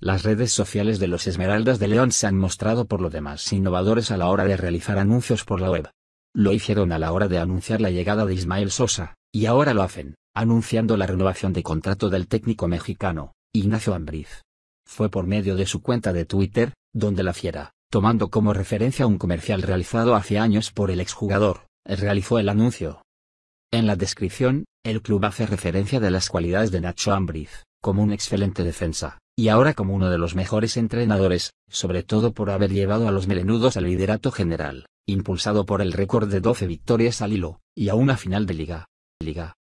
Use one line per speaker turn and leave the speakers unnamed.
Las redes sociales de los Esmeraldas de León se han mostrado por lo demás innovadores a la hora de realizar anuncios por la web. Lo hicieron a la hora de anunciar la llegada de Ismael Sosa, y ahora lo hacen, anunciando la renovación de contrato del técnico mexicano, Ignacio Ambriz. Fue por medio de su cuenta de Twitter, donde la fiera, tomando como referencia un comercial realizado hace años por el exjugador, realizó el anuncio. En la descripción, el club hace referencia de las cualidades de Nacho Ambriz, como un excelente defensa, y ahora como uno de los mejores entrenadores, sobre todo por haber llevado a los melenudos al liderato general, impulsado por el récord de 12 victorias al hilo, y a una final de liga.
Liga.